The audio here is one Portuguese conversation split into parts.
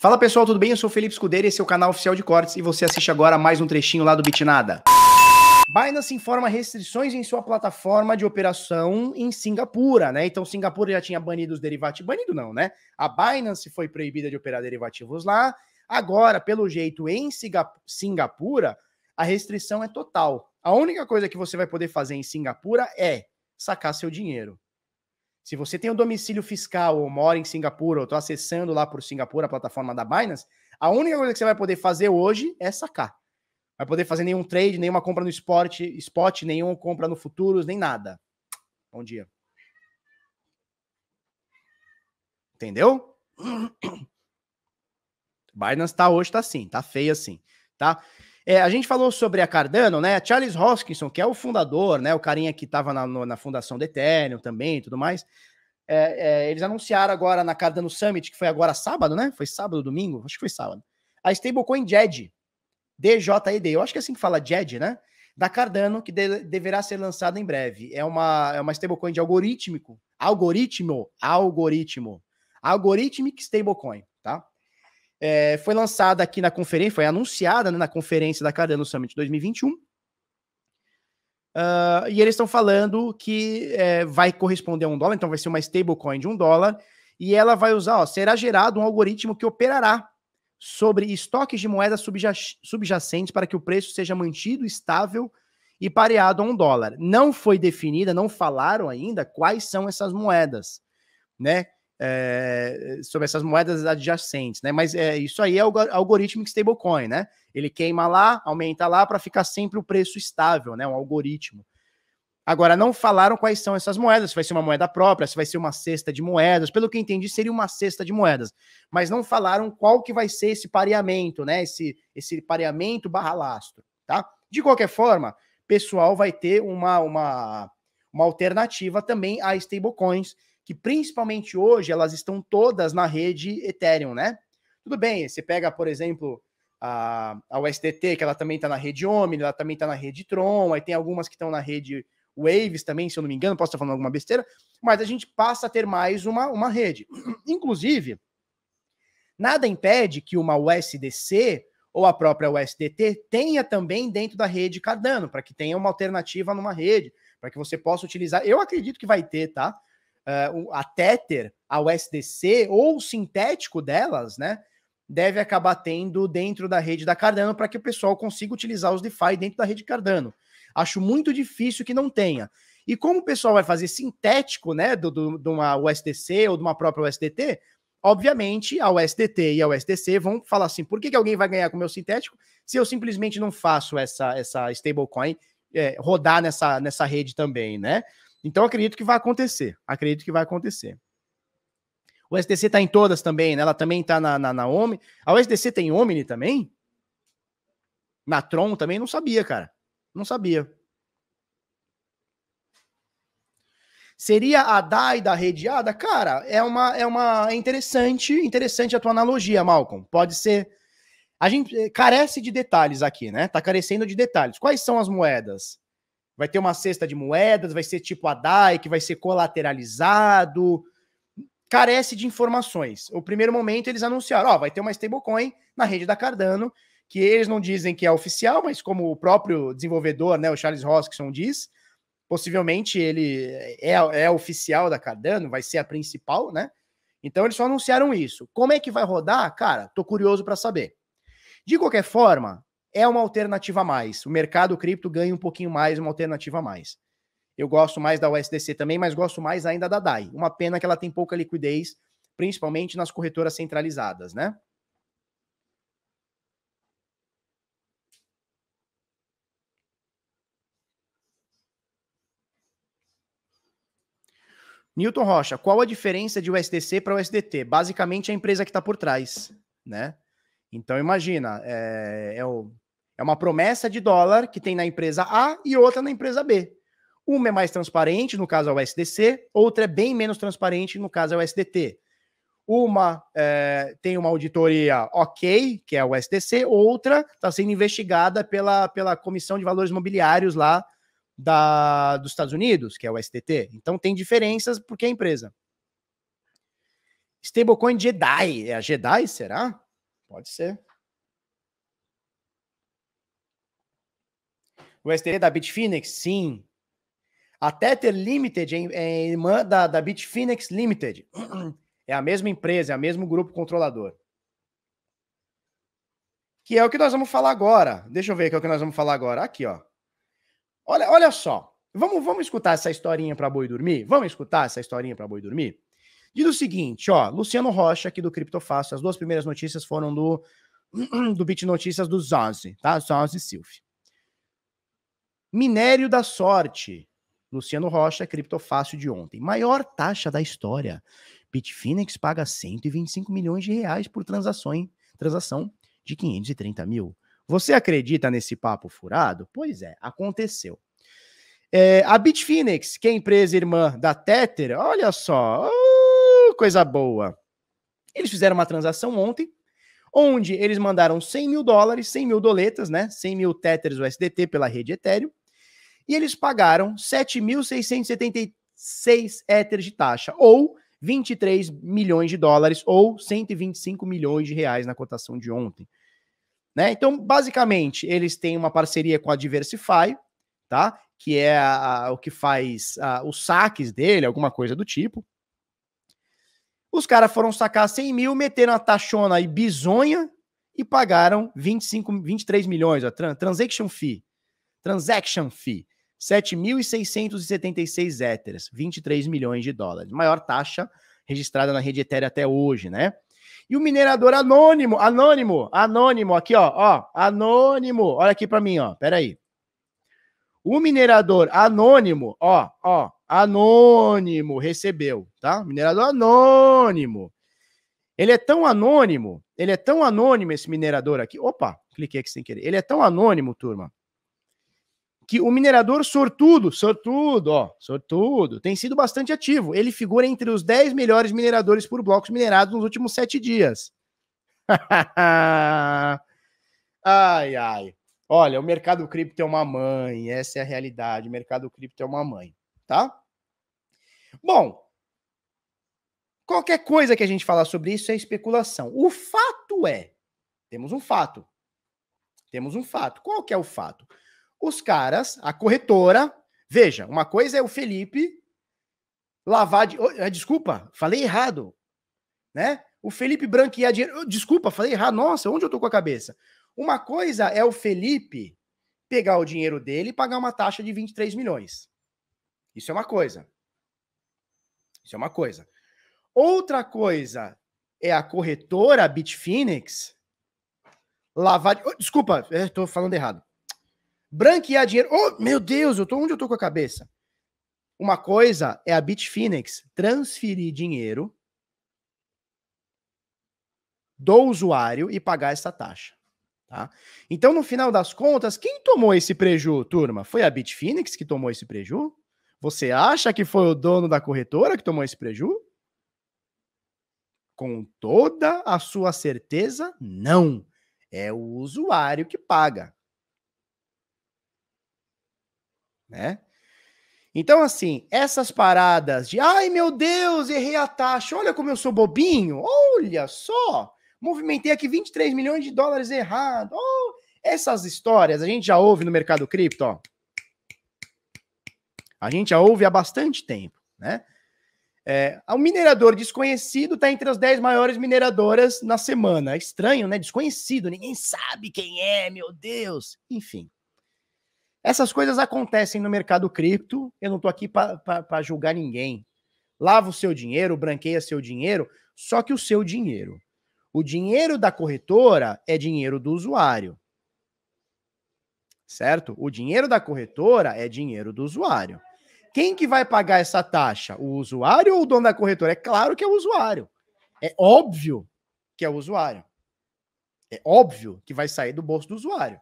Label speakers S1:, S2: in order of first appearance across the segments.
S1: Fala pessoal, tudo bem? Eu sou o Felipe e esse é o canal oficial de cortes e você assiste agora mais um trechinho lá do Bitnada. Binance informa restrições em sua plataforma de operação em Singapura, né? Então Singapura já tinha banido os derivativos, banido não, né? A Binance foi proibida de operar derivativos lá. Agora, pelo jeito, em Singapura, a restrição é total. A única coisa que você vai poder fazer em Singapura é sacar seu dinheiro. Se você tem um domicílio fiscal ou mora em Singapura ou está acessando lá por Singapura a plataforma da Binance, a única coisa que você vai poder fazer hoje é sacar. Vai poder fazer nenhum trade, nenhuma compra no spot, spot nenhuma compra no futuros, nem nada. Bom dia. Entendeu? Binance está hoje, está assim, está feio assim, tá? É, a gente falou sobre a Cardano, né? Charles Hoskinson, que é o fundador, né? O carinha que estava na, na, fundação do Ethereum também e tudo mais. É, é, eles anunciaram agora na Cardano Summit, que foi agora sábado, né? Foi sábado, domingo? Acho que foi sábado. A stablecoin JED, DJED, eu acho que é assim que fala JED, né? Da Cardano, que de, deverá ser lançada em breve. É uma, é uma stablecoin de algorítmico, algoritmo, algoritmo, algorithmic stablecoin, tá? É, foi lançada aqui na conferência, foi anunciada né, na conferência da Cardano Summit 2021. Uh, ah, e eles estão falando que é, vai corresponder a um dólar, então vai ser uma stablecoin de um dólar, e ela vai usar, ó, será gerado um algoritmo que operará sobre estoques de moedas subjacentes para que o preço seja mantido estável e pareado a um dólar. Não foi definida, não falaram ainda quais são essas moedas, né? é, sobre essas moedas adjacentes, né? Mas é, isso aí é o algoritmo stablecoin, né? Ele queima lá, aumenta lá para ficar sempre o preço estável, né? Um algoritmo. Agora, não falaram quais são essas moedas, se vai ser uma moeda própria, se vai ser uma cesta de moedas. Pelo que entendi, seria uma cesta de moedas. Mas não falaram qual que vai ser esse pareamento, né? Esse, esse pareamento barra lastro, tá? De qualquer forma, pessoal vai ter uma, uma, uma alternativa também a stablecoins, que principalmente hoje elas estão todas na rede Ethereum, né? Tudo bem, você pega, por exemplo, a, a USDT, que ela também está na rede Omni, ela também está na rede Tron, aí tem algumas que estão na rede Waves também, se eu não me engano, posso estar falando alguma besteira, mas a gente passa a ter mais uma, uma rede. Inclusive, nada impede que uma USDC ou a própria USDT tenha também dentro da rede Cardano, para que tenha uma alternativa numa rede, para que você possa utilizar. Eu acredito que vai ter, tá? uh, a Tether, a USDC ou o sintético delas, né? Deve acabar tendo dentro da rede da Cardano para que o pessoal consiga utilizar os DeFi dentro da rede Cardano. Acho muito difícil que não tenha. E como o pessoal vai fazer sintético, né, do, do, de uma USDC ou de uma própria USDT, obviamente a USDT e a USDC vão falar assim: por que, que alguém vai ganhar com o meu sintético se eu simplesmente não faço essa, essa stablecoin é, rodar nessa, nessa rede também, né? Então acredito que vai acontecer. Acredito que vai acontecer. O SDC está em todas também, né? Ela também está na, na, na Omni. A ah, USDC tem Omni também? Na Tron também? Não sabia, cara. Não sabia. Seria a DAI da rede Cara, é uma, é uma é interessante, interessante a tua analogia, Malcolm. Pode ser. A gente eh, carece de detalhes aqui, né? Tá carecendo de detalhes. Quais são as moedas? Vai ter uma cesta de moedas, vai ser tipo a DAI, que vai ser colateralizado. Carece de informações. O primeiro momento eles anunciaram, ó, vai ter uma stablecoin na rede da Cardano, que eles não dizem que é oficial, mas como o próprio desenvolvedor, né, o Charles Hoskinson diz, possivelmente ele é, é oficial da Cardano, vai ser a principal, né? Então eles só anunciaram isso. Como é que vai rodar? Cara, tô curioso para saber. De qualquer forma, é uma alternativa a mais. O mercado cripto ganha um pouquinho mais, uma alternativa a mais. Eu gosto mais da USDC também, mas gosto mais ainda da DAI. Uma pena que ela tem pouca liquidez, principalmente nas corretoras centralizadas, né? Newton Rocha, qual a diferença de USDC para USDT? Basicamente é a empresa que está por trás, né? Então imagina, é, é, o, é uma promessa de dólar que tem na empresa A e outra na empresa B. Uma é mais transparente, no caso é o SDC, outra é bem menos transparente, no caso é o SDT. Uma é, tem uma auditoria ok, que é o SDC, outra está sendo investigada pela, pela Comissão de Valores Mobiliários lá da, dos Estados Unidos, que é o SDT. Então tem diferenças porque é empresa. Stablecoin Jedi, é a Jedi, será? Pode ser. O STD da Bitfinex? Sim. A Tether Limited é irmã da, da Bitfinex Limited. É a mesma empresa, é o mesmo grupo controlador. Que é o que nós vamos falar agora. Deixa eu ver que é o que nós vamos falar agora. Aqui, ó. Olha, olha só. Vamos, vamos escutar essa historinha para boi dormir? Vamos escutar essa historinha para boi dormir? Diz o seguinte, ó, Luciano Rocha aqui do Criptofácil, as duas primeiras notícias foram do do Bit Notícias do Zanzi, tá? Zanzi Silf. Minério da sorte. Luciano Rocha, Criptofácil de ontem. Maior taxa da história. Bitfinex paga 125 milhões de reais por transação, transação de 530 mil. Você acredita nesse papo furado? Pois é, aconteceu. É, a Bitfinex, que é empresa irmã da Tether, olha só, oh, coisa boa. Eles fizeram uma transação ontem, onde eles mandaram 100 mil dólares, 100 mil doletas, né? 100 mil Tethers USDT pela rede Ethereum. E eles pagaram 7.676 Ethers de taxa, ou 23 milhões de dólares, ou 125 milhões de reais na cotação de ontem. Né? Então, basicamente, eles têm uma parceria com a Diversify, tá? que é a, a, o que faz a, os saques dele, alguma coisa do tipo. Os caras foram sacar 100 mil, meteram a taxona aí bizonha e pagaram 25, 23 milhões, a transaction fee. Transaction fee. 7.676 éteres, 23 milhões de dólares. Maior taxa registrada na rede Ethereum até hoje, né? E o minerador anônimo, anônimo, anônimo, aqui ó, ó, anônimo, olha aqui para mim, ó, peraí. O minerador anônimo, ó, ó, Anônimo recebeu, tá? Minerador anônimo. Ele é tão anônimo, ele é tão anônimo esse minerador aqui. Opa, cliquei aqui sem querer. Ele é tão anônimo, turma, que o minerador sortudo, sortudo, ó, sortudo, tem sido bastante ativo. Ele figura entre os 10 melhores mineradores por blocos minerados nos últimos 7 dias. ai, ai. Olha, o mercado cripto é uma mãe, essa é a realidade. O mercado cripto é uma mãe tá? Bom, qualquer coisa que a gente falar sobre isso é especulação. O fato é, temos um fato. Temos um fato. Qual que é o fato? Os caras, a corretora, veja, uma coisa é o Felipe lavar de, é, desculpa, falei errado, né? O Felipe branquear dinheiro, desculpa, falei errado. Nossa, onde eu tô com a cabeça? Uma coisa é o Felipe pegar o dinheiro dele e pagar uma taxa de 23 milhões. Isso é uma coisa. Isso é uma coisa. Outra coisa é a corretora Bitfinex lavar. Oh, desculpa, estou é, falando errado. Branquear dinheiro. Oh, meu Deus, eu tô onde eu estou com a cabeça? Uma coisa é a Bitfinex transferir dinheiro do usuário e pagar essa taxa. Tá? Então, no final das contas, quem tomou esse preju, turma? Foi a Bitfinex que tomou esse preju? Você acha que foi o dono da corretora que tomou esse prejuízo? Com toda a sua certeza, não. É o usuário que paga. Né? Então, assim, essas paradas de ai meu Deus, errei a taxa, olha como eu sou bobinho, olha só, movimentei aqui 23 milhões de dólares errado. Oh, essas histórias a gente já ouve no mercado cripto, ó. A gente já ouve há bastante tempo, né? É, um minerador desconhecido está entre as 10 maiores mineradoras na semana. É estranho, né? Desconhecido, ninguém sabe quem é, meu Deus. Enfim. Essas coisas acontecem no mercado cripto. Eu não estou aqui para julgar ninguém. Lava o seu dinheiro, branqueia seu dinheiro, só que o seu dinheiro. O dinheiro da corretora é dinheiro do usuário. Certo? O dinheiro da corretora é dinheiro do usuário. Quem que vai pagar essa taxa? O usuário ou o dono da corretora? É claro que é o usuário. É óbvio que é o usuário. É óbvio que vai sair do bolso do usuário.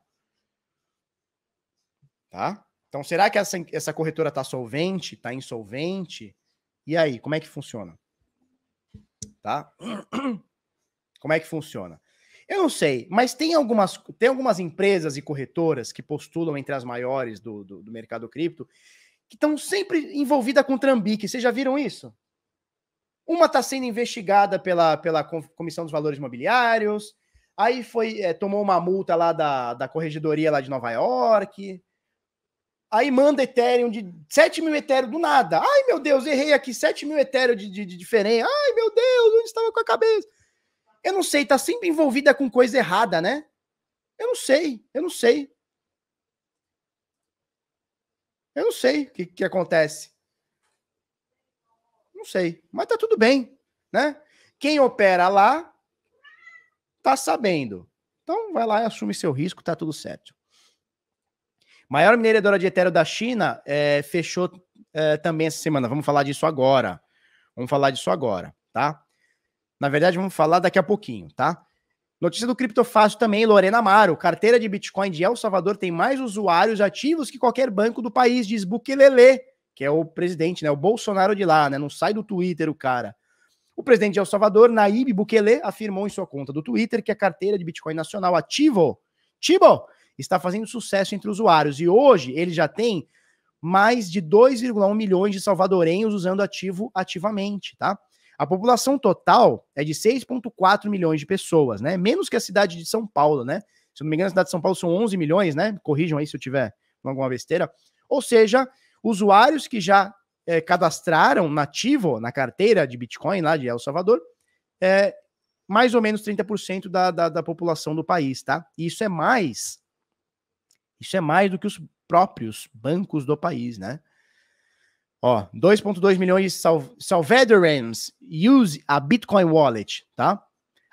S1: Tá? Então, será que essa, essa corretora está solvente? Está insolvente? E aí, como é que funciona? Tá? Como é que funciona? Eu não sei, mas tem algumas, tem algumas empresas e corretoras que postulam entre as maiores do, do, do mercado cripto que estão sempre envolvidas com trambique. Vocês já viram isso? Uma está sendo investigada pela, pela Comissão dos Valores Imobiliários, aí foi é, tomou uma multa lá da, da corregedoria lá de Nova York, aí manda Ethereum de 7 mil Ethereum do nada. Ai, meu Deus, errei aqui 7 mil Ethereum de, de, de diferença. Ai, meu Deus, onde estava com a cabeça? Eu não sei, tá sempre envolvida com coisa errada, né? Eu não sei, eu não sei. Eu não sei o que, que acontece. Não sei, mas tá tudo bem, né? Quem opera lá tá sabendo. Então vai lá e assume seu risco, tá tudo certo. Maior mineradora de etéreo da China é, fechou é, também essa semana. Vamos falar disso agora. Vamos falar disso agora, tá? Na verdade, vamos falar daqui a pouquinho, tá? Notícia do Criptofácil também, Lorena Amaro. Carteira de Bitcoin de El Salvador tem mais usuários ativos que qualquer banco do país, diz Bukelele, que é o presidente, né? O Bolsonaro de lá, né? Não sai do Twitter o cara. O presidente de El Salvador, Naib Bukele, afirmou em sua conta do Twitter que a carteira de Bitcoin nacional ativo, Tibo, está fazendo sucesso entre usuários. E hoje ele já tem mais de 2,1 milhões de salvadorenhos usando ativo ativamente, tá? A população total é de 6,4 milhões de pessoas, né? Menos que a cidade de São Paulo, né? Se não me engano, a cidade de São Paulo são 11 milhões, né? Corrijam aí se eu tiver alguma besteira. Ou seja, usuários que já é, cadastraram nativo na carteira de Bitcoin lá de El Salvador, é, mais ou menos 30% da, da, da população do país, tá? E isso é mais. Isso é mais do que os próprios bancos do país, né? Ó, 2.2 milhões Sal Salvadorans use a Bitcoin Wallet, tá?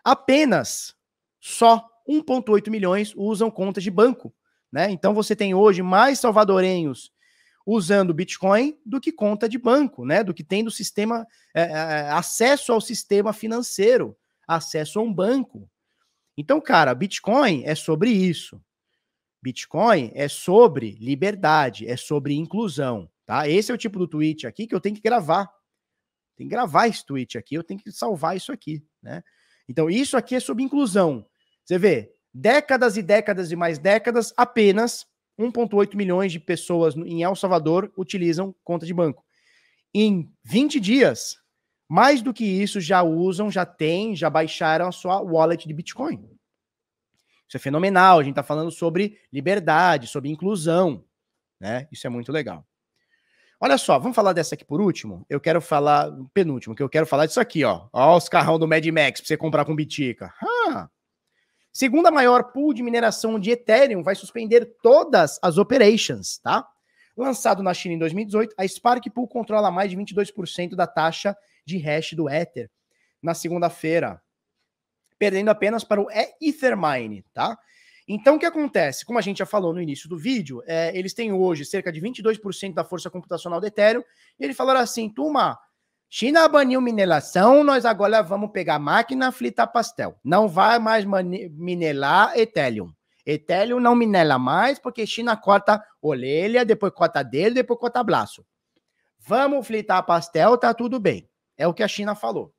S1: Apenas só 1.8 milhões usam contas de banco, né? Então você tem hoje mais salvadorenhos usando Bitcoin do que conta de banco, né? Do que tem do sistema é, é, é, acesso ao sistema financeiro, acesso a um banco. Então, cara, Bitcoin é sobre isso. Bitcoin é sobre liberdade, é sobre inclusão. Tá? Esse é o tipo do tweet aqui que eu tenho que gravar. Tem que gravar esse tweet aqui, eu tenho que salvar isso aqui, né? Então, isso aqui é sobre inclusão. Você vê, décadas e décadas e mais décadas, apenas 1,8 milhões de pessoas em El Salvador utilizam conta de banco. Em 20 dias, mais do que isso já usam, já têm, já baixaram a sua wallet de Bitcoin. Isso é fenomenal. A gente está falando sobre liberdade, sobre inclusão. Né? Isso é muito legal. Olha só, vamos falar dessa aqui por último? Eu quero falar, penúltimo, que eu quero falar disso aqui, ó. Ó os carrão do Mad Max pra você comprar com bitica. Ah. Segunda maior pool de mineração de Ethereum vai suspender todas as operations, tá? Lançado na China em 2018, a Spark Pool controla mais de 22% da taxa de hash do Ether na segunda-feira, perdendo apenas para o Ethermine, tá? Então, o que acontece? Como a gente já falou no início do vídeo, é, eles têm hoje cerca de 22% da força computacional do Ethereum. E eles falaram assim, turma, China baniu mineração, nós agora vamos pegar máquina, flitar pastel. Não vai mais minerar Ethereum. Ethereum não minela mais, porque China corta orelha, depois corta dedo, depois corta braço. Vamos flitar pastel, tá tudo bem. É o que a China falou.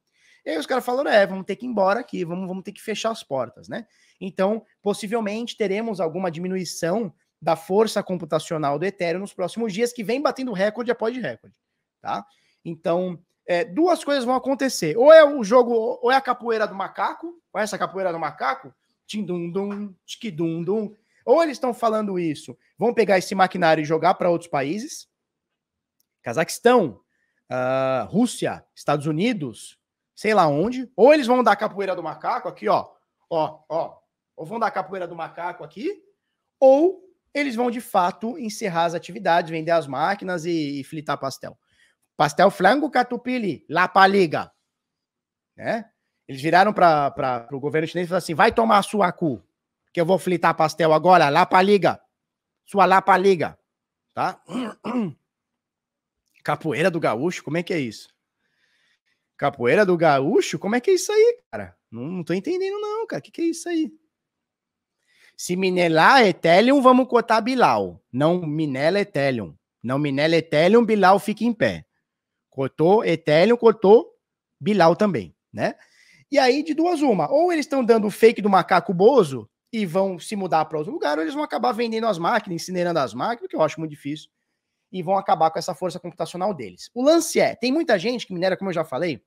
S1: E aí os caras falaram: é, vamos ter que ir embora aqui, vamos, vamos ter que fechar as portas, né? Então, possivelmente teremos alguma diminuição da força computacional do Ethereum nos próximos dias, que vem batendo recorde após recorde, tá? Então, é, duas coisas vão acontecer. Ou é o jogo, ou é a capoeira do macaco, é essa capoeira do macaco? Tindum-dum, dum Ou eles estão falando isso, vão pegar esse maquinário e jogar para outros países, Cazaquistão, uh, Rússia, Estados Unidos, sei lá onde, ou eles vão dar capoeira do macaco aqui, ó, ó, ó, ou vão dar capoeira do macaco aqui, ou eles vão de fato encerrar as atividades, vender as máquinas e, e pastel. Pastel flango catupili, lá liga. né? Eles viraram para o governo chinês e falaram assim: vai tomar sua cu, que eu vou flitar pastel agora, lá liga. sua lá liga. tá? Capoeira do gaúcho, como é que é isso? Capoeira do gaúcho? Como é que é isso aí, cara? Não, não tô entendendo, não, cara. O que, que é isso aí? Se minelar Ethereum, vamos cotar Bilal. Não minela Ethereum. Não minela Ethereum, Bilal fica em pé. Cotou Ethereum, cotou Bilal também, né? E aí, de duas uma. Ou eles estão dando o fake do macaco bozo e vão se mudar para outro lugar, ou eles vão acabar vendendo as máquinas, incinerando as máquinas, que eu acho muito difícil e vão acabar com essa força computacional deles. O lance é, tem muita gente que minera, como eu já falei,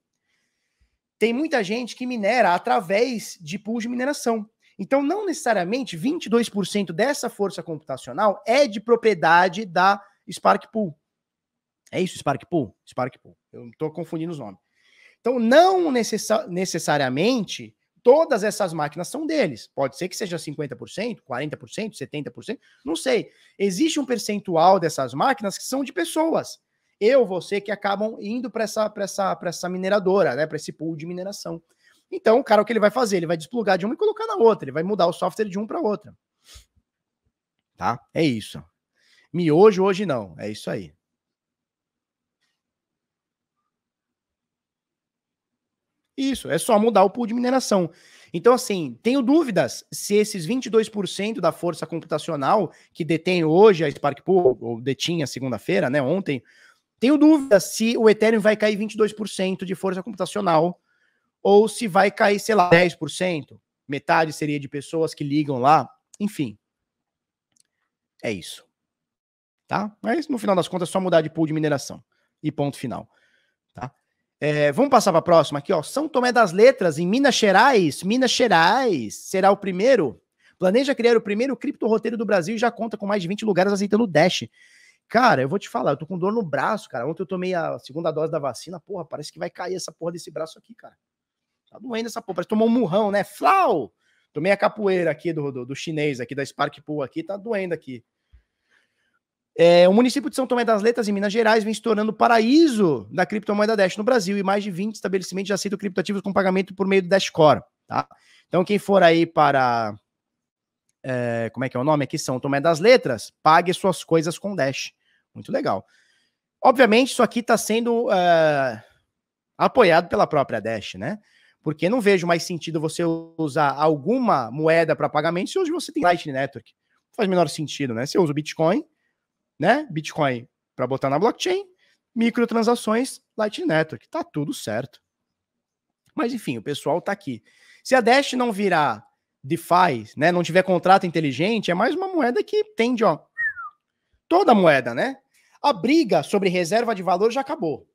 S1: tem muita gente que minera através de pools de mineração. Então, não necessariamente 22% dessa força computacional é de propriedade da Spark Pool. É isso, Spark Pool? Spark Pool. Eu estou confundindo os nomes. Então, não necessa necessariamente todas essas máquinas são deles. Pode ser que seja 50%, 40%, 70%, não sei. Existe um percentual dessas máquinas que são de pessoas. Eu, você, que acabam indo para essa, essa, essa mineradora, né? Para esse pool de mineração. Então, o cara, o que ele vai fazer? Ele vai desplugar de uma e colocar na outra. Ele vai mudar o software de um para outra. Tá? É isso. Miojo hoje não. É isso aí. Isso, é só mudar o pool de mineração. Então, assim, tenho dúvidas se esses 22% da força computacional que detém hoje a Spark Pool, ou detinha segunda-feira, né, ontem, tenho dúvidas se o Ethereum vai cair 22% de força computacional ou se vai cair, sei lá, 10%. Metade seria de pessoas que ligam lá. Enfim, é isso. Tá? Mas, no final das contas, é só mudar de pool de mineração. E ponto final. É, vamos passar para a próxima aqui, ó. São Tomé das Letras, em Minas Gerais. Minas Gerais será o primeiro. Planeja criar o primeiro cripto roteiro do Brasil e já conta com mais de 20 lugares aceitando o Dash. Cara, eu vou te falar, eu tô com dor no braço, cara. Ontem eu tomei a segunda dose da vacina. Porra, parece que vai cair essa porra desse braço aqui, cara. Tá doendo essa porra. Parece tomou um murrão, né? Flau! Tomei a capoeira aqui do, do, do chinês, aqui da Spark Pool aqui, tá doendo aqui. É, o município de São Tomé das Letras, em Minas Gerais, vem se tornando paraíso da criptomoeda Dash no Brasil e mais de 20 estabelecimentos já aceitam criptativos com pagamento por meio do Dash. Tá? Então, quem for aí para. É, como é que é o nome aqui? São Tomé das Letras, pague suas coisas com Dash. Muito legal. Obviamente, isso aqui está sendo é, apoiado pela própria Dash, né? Porque não vejo mais sentido você usar alguma moeda para pagamento se hoje você tem Lightning Network. Não faz menor sentido, né? Você usa o Bitcoin né? Bitcoin para botar na blockchain, microtransações, Lightning Network. Tá tudo certo. Mas enfim, o pessoal tá aqui. Se a Dash não virar DeFi, né, não tiver contrato inteligente, é mais uma moeda que tende, ó, toda moeda, né? A briga sobre reserva de valor já acabou.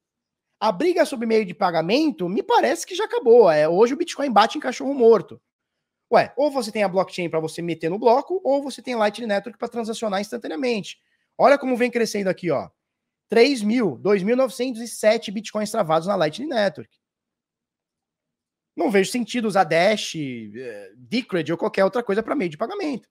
S1: A briga sobre meio de pagamento me parece que já acabou. É, hoje o Bitcoin bate em cachorro morto. Ué, ou você tem a blockchain para você meter no bloco, ou você tem Lightning Network para transacionar instantaneamente. Olha como vem crescendo aqui, ó. 3 mil, 2.907 bitcoins travados na Lightning Network. Não vejo sentido usar Dash, eh, Decred ou qualquer outra coisa para meio de pagamento.